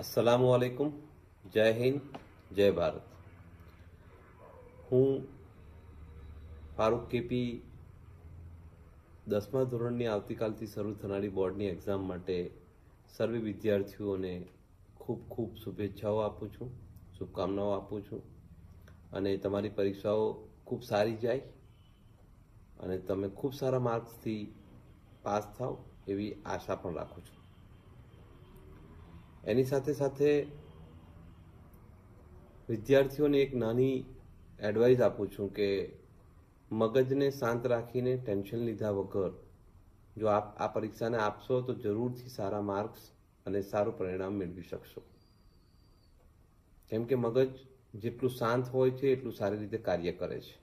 અસલામુઆલૈકુમ જય હિન્દ જય ભારત હું ફારૂક કેપી દસમા ધોરણની આવતીકાલથી શરૂ થનારી બોર્ડની એક્ઝામ માટે સર્વે વિદ્યાર્થીઓને ખૂબ ખૂબ શુભેચ્છાઓ આપું છું શુભકામનાઓ આપું છું અને તમારી પરીક્ષાઓ ખૂબ સારી જાય અને તમે ખૂબ સારા માર્ક્સથી પાસ થાવ એવી આશા પણ રાખું છું એની સાથે સાથે વિદ્યાર્થીઓને એક નાની એડવાઇસ આપું છું કે મગજને શાંત રાખીને ટેન્શન લીધા વગર જો આપ આ પરીક્ષાને આપશો તો જરૂરથી સારા માર્ક્સ અને સારું પરિણામ મેળવી શકશો કેમ કે મગજ જેટલું શાંત હોય છે એટલું સારી રીતે કાર્ય કરે છે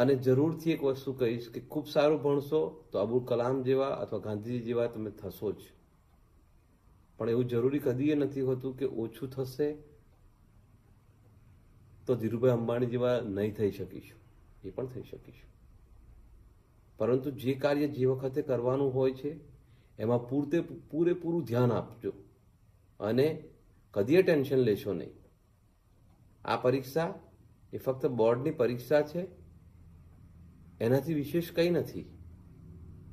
અને જરૂરથી એક વસ્તુ કહીશ કે ખૂબ સારું ભણશો તો અબુલ કલામ જેવા અથવા ગાંધીજી જેવા તમે થશો જ પણ એવું જરૂરી કદી નથી હોતું કે ઓછું થશે તો ધીરુભાઈ અંબાણી જેવા નહીં થઈ શકીશું એ પણ થઈ શકીશું પરંતુ જે કાર્ય જે વખતે કરવાનું હોય છે એમાં પૂરતે પૂરેપૂરું ધ્યાન આપજો અને કદીએ ટેન્શન લેશો નહીં આ પરીક્ષા એ ફક્ત બોર્ડની પરીક્ષા છે એનાથી વિશેષ કંઈ નથી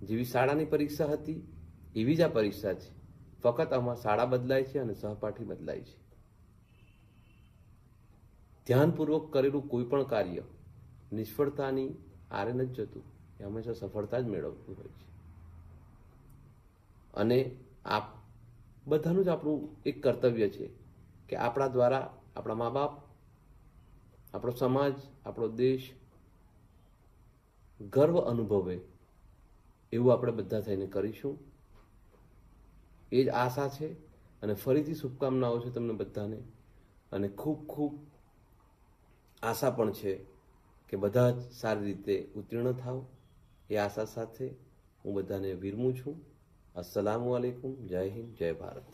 જેવી શાળાની પરીક્ષા હતી એવી જ આ પરીક્ષા છે ફક્ત આમાં શાળા બદલાય છે અને સહપાઠી બદલાય છે ધ્યાનપૂર્વક કરેલું કોઈ પણ કાર્ય નિષ્ફળતાની આરે નથી જતું એ હંમેશા સફળતા જ મેળવતું હોય છે અને આ બધાનું જ આપણું એક કર્તવ્ય છે કે આપણા દ્વારા આપણા મા બાપ આપણો સમાજ આપણો દેશ ગર્વ અનુભવે એવું આપણે બધા થઈને કરીશું એ જ આશા છે અને ફરીથી શુભકામનાઓ છે તમને બધાને અને ખૂબ ખૂબ આશા પણ છે કે બધા જ સારી રીતે ઉત્તીર્ણ થાવ એ આશા સાથે હું બધાને વિરમું છું અસલામ આલેકુમ જય હિન્દ જય ભારત